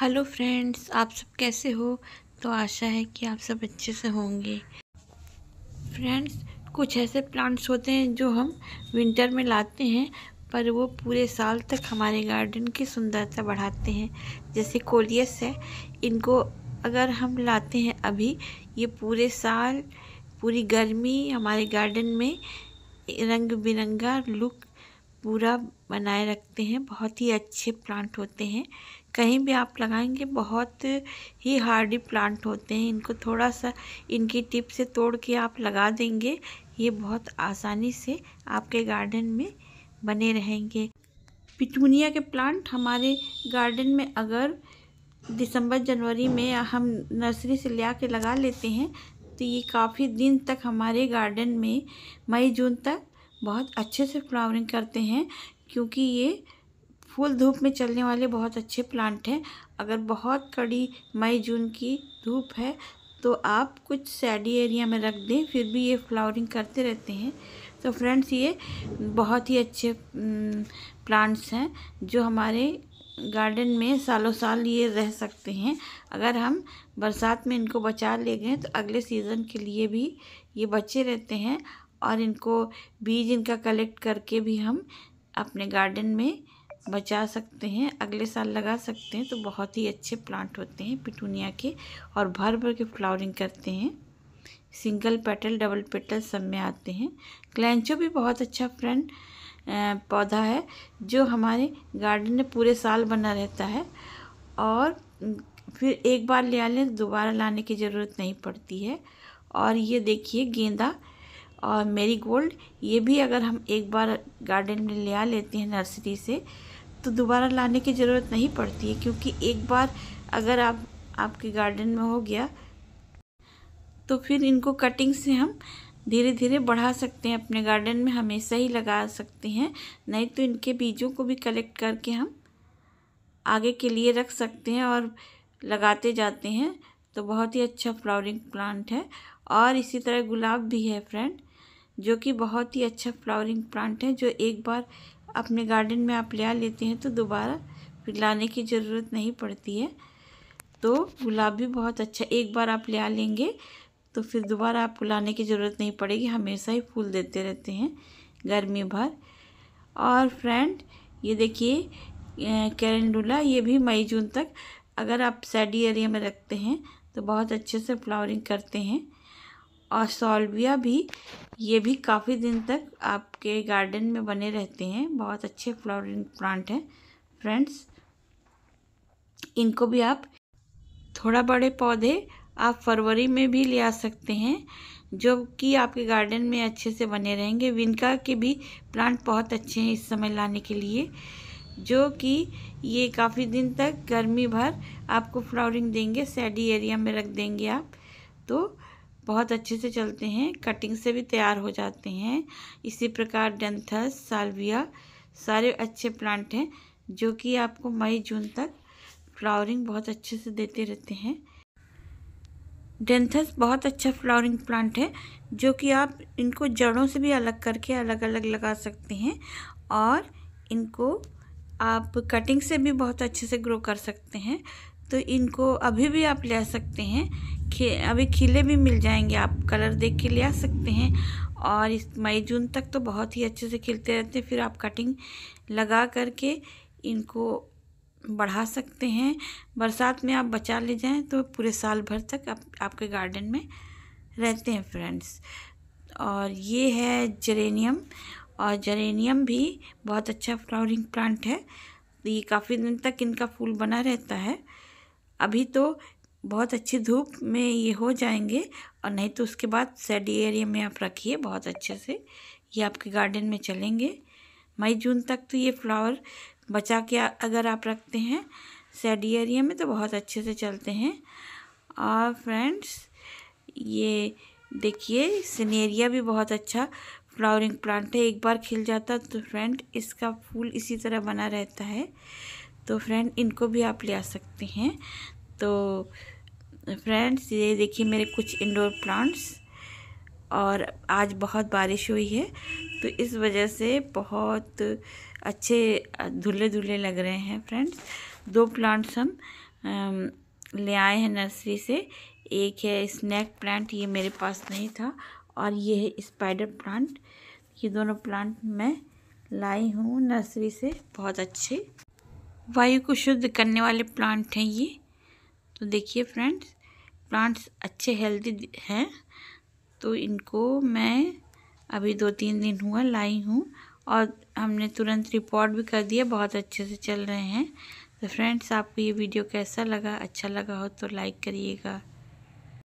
hello friends आप सब कैसे हो तो आशा है कि आप सब अच्छे से होंगे फ्रेंड्स कुछ ऐसे प्लांट्स होते हैं जो हम विंटर में लाते हैं पर वो पूरे साल तक हमारे गार्डन की सुंदरता बढ़ाते हैं जैसे कोलियस है इनको अगर हम लाते हैं अभी ये पूरे साल पूरी गर्मी हमारे गार्डन में रंग बिरंगा लुक पूरा बनाए रखते हैं बहुत ही अच्छे प्लांट होते हैं कहीं भी आप लगाएंगे बहुत ही हार्डी प्लांट होते हैं इनको थोड़ा सा इनकी टिप से तोड़ के आप लगा देंगे ये बहुत आसानी से आपके गार्डन में बने रहेंगे पिटूनिया के प्लांट हमारे गार्डन में अगर दिसंबर जनवरी में हम नर्सरी से ला के लगा लेते हैं तो ये काफ़ी दिन तक हमारे गार्डन में मई जून तक बहुत अच्छे से फ्लावरिंग करते हैं क्योंकि ये फुल धूप में चलने वाले बहुत अच्छे प्लांट हैं अगर बहुत कड़ी मई जून की धूप है तो आप कुछ सैडी एरिया में रख दें फिर भी ये फ्लावरिंग करते रहते हैं तो फ्रेंड्स ये बहुत ही अच्छे प्लांट्स हैं जो हमारे गार्डन में सालों साल ये रह सकते हैं अगर हम बरसात में इनको बचा ले गए तो अगले सीज़न के लिए भी ये बचे रहते हैं और इनको बीज इनका कलेक्ट करके भी हम अपने गार्डन में बचा सकते हैं अगले साल लगा सकते हैं तो बहुत ही अच्छे प्लांट होते हैं पिटूनिया के और भर भर के फ्लावरिंग करते हैं सिंगल पेटल डबल पेटल सब में आते हैं क्लैंचो भी बहुत अच्छा फ्रेंड पौधा है जो हमारे गार्डन में पूरे साल बना रहता है और फिर एक बार ले आ लें दोबारा लाने की ज़रूरत नहीं पड़ती है और ये देखिए गेंदा और मेरी गोल्ड ये भी अगर हम एक बार गार्डन में ले आ लेते हैं नर्सरी से तो दोबारा लाने की ज़रूरत नहीं पड़ती है क्योंकि एक बार अगर आप आपके गार्डन में हो गया तो फिर इनको कटिंग से हम धीरे धीरे बढ़ा सकते हैं अपने गार्डन में हमेशा ही लगा सकते हैं नहीं तो इनके बीजों को भी कलेक्ट करके हम आगे के लिए रख सकते हैं और लगाते जाते हैं तो बहुत ही अच्छा फ्लावरिंग प्लांट है और इसी तरह गुलाब भी है फ्रेंड जो कि बहुत ही अच्छा फ्लावरिंग प्लांट है जो एक बार अपने गार्डन में आप ले लेते हैं तो दोबारा फिर लाने की ज़रूरत नहीं पड़ती है तो गुलाब भी बहुत अच्छा एक बार आप ले लेंगे तो फिर दोबारा आपको लाने की ज़रूरत नहीं पड़ेगी हमेशा ही फूल देते रहते हैं गर्मी भर और फ्रेंड ये देखिए कैरेंडुला ये भी मई जून तक अगर आप सैडी एरिया में रखते हैं तो बहुत अच्छे से फ्लावरिंग करते हैं और सॉल्विया भी ये भी काफ़ी दिन तक आपके गार्डन में बने रहते हैं बहुत अच्छे फ्लावरिंग प्लांट हैं फ्रेंड्स इनको भी आप थोड़ा बड़े पौधे आप फरवरी में भी ले आ सकते हैं जो कि आपके गार्डन में अच्छे से बने रहेंगे विनका के भी प्लांट बहुत अच्छे हैं इस समय लाने के लिए जो कि ये काफ़ी दिन तक गर्मी भर आपको फ्लावरिंग देंगे सैडी एरिया में रख देंगे आप तो बहुत अच्छे से चलते हैं कटिंग से भी तैयार हो जाते हैं इसी प्रकार डेंथस साल्विया सारे अच्छे प्लांट हैं जो कि आपको मई जून तक फ्लावरिंग बहुत अच्छे से देते रहते हैं डेंथस बहुत अच्छा फ्लावरिंग प्लांट है जो कि आप इनको जड़ों से भी अलग करके अलग अलग लगा सकते हैं और इनको आप कटिंग से भी बहुत अच्छे से ग्रो कर सकते हैं तो इनको अभी भी आप ले सकते हैं खे अभी खिले भी मिल जाएंगे आप कलर देख के ले आ सकते हैं और इस मई जून तक तो बहुत ही अच्छे से खिलते रहते हैं फिर आप कटिंग लगा करके इनको बढ़ा सकते हैं बरसात में आप बचा ले जाएं तो पूरे साल भर तक आप, आपके गार्डन में रहते हैं फ्रेंड्स और ये है जरेनियम और जरेनियम भी बहुत अच्छा फ्लावरिंग प्लांट है तो ये काफ़ी दिन तक इनका फूल बना रहता है अभी तो बहुत अच्छी धूप में ये हो जाएंगे और नहीं तो उसके बाद सेडी एरिया में आप रखिए बहुत अच्छे से ये आपके गार्डन में चलेंगे मई जून तक तो ये फ्लावर बचा के अगर आप रखते हैं सेडी एरिया में तो बहुत अच्छे से चलते हैं और फ्रेंड्स ये देखिए सिनेरिया भी बहुत अच्छा फ्लावरिंग प्लांट है एक बार खिल जाता तो फ्रेंड इसका फूल इसी तरह बना रहता है तो फ्रेंड इनको भी आप ले आ सकते हैं तो फ्रेंड्स ये देखिए मेरे कुछ इंडोर प्लांट्स और आज बहुत बारिश हुई है तो इस वजह से बहुत अच्छे धुले धुले लग रहे हैं फ्रेंड्स दो प्लांट्स हम ले आए हैं नर्सरी से एक है स्नैक प्लांट ये मेरे पास नहीं था और ये है स्पाइडर प्लांट ये दोनों प्लांट मैं लाई हूँ नर्सरी से बहुत अच्छे वायु को शुद्ध करने वाले प्लांट हैं ये तो देखिए फ्रेंड्स प्लांट्स अच्छे हेल्दी हैं तो इनको मैं अभी दो तीन दिन हुआ लाई हूँ और हमने तुरंत रिपोर्ट भी कर दिया बहुत अच्छे से चल रहे हैं तो फ्रेंड्स आपको ये वीडियो कैसा लगा अच्छा लगा हो तो लाइक करिएगा